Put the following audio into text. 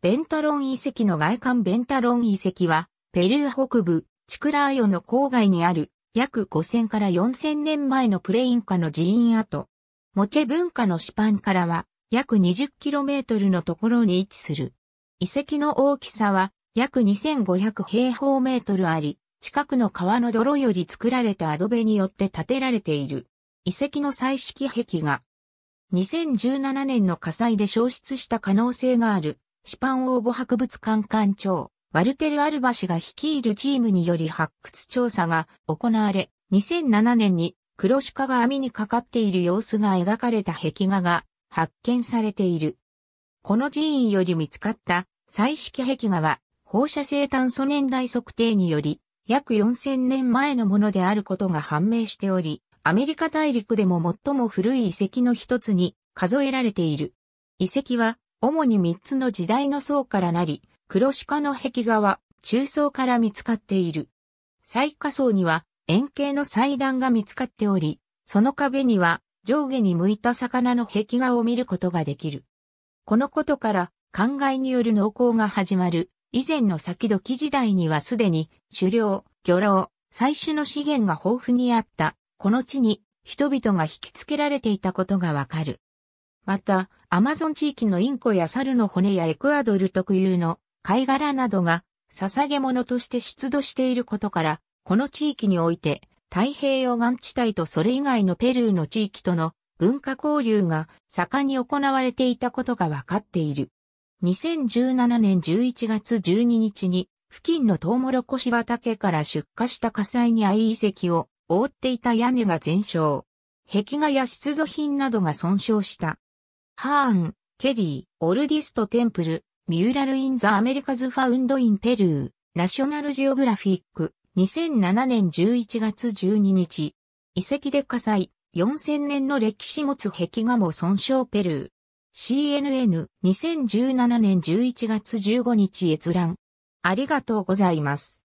ベンタロン遺跡の外観ベンタロン遺跡は、ペルー北部、チクラーヨの郊外にある、約5000から4000年前のプレインカの寺院跡。モチェ文化のシパンからは、約 20km のところに位置する。遺跡の大きさは、約2500平方メートルあり、近くの川の泥より作られたアドベによって建てられている。遺跡の彩色壁が、2017年の火災で消失した可能性がある。シパン応募博物館館長、ワルテル・アルバ氏が率いるチームにより発掘調査が行われ、2007年に黒鹿が網にかかっている様子が描かれた壁画が発見されている。この寺院より見つかった彩色壁画は放射性炭素年代測定により約4000年前のものであることが判明しており、アメリカ大陸でも最も古い遺跡の一つに数えられている。遺跡は主に3つの時代の層からなり、黒鹿の壁画は中層から見つかっている。最下層には円形の祭壇が見つかっており、その壁には上下に向いた魚の壁画を見ることができる。このことから、灌漑による農耕が始まる、以前の先時時代にはすでに、狩猟、漁労、採取の資源が豊富にあった、この地に人々が引きつけられていたことがわかる。また、アマゾン地域のインコや猿の骨やエクアドル特有の貝殻などが捧げ物として出土していることから、この地域において太平洋岸地帯とそれ以外のペルーの地域との文化交流が盛んに行われていたことが分かっている。2017年11月12日に付近のトウモロコシ畑から出火した火災に相遺跡を覆っていた屋根が全焼。壁画や出土品などが損傷した。ハーン、ケリー、オルディスト・テンプル、ミューラル・イン・ザ・アメリカズ・ファウンド・イン・ペルー、ナショナル・ジオグラフィック、2007年11月12日、遺跡で火災、4000年の歴史持つ壁画も損傷ペルー。CNN、2017年11月15日閲覧。ありがとうございます。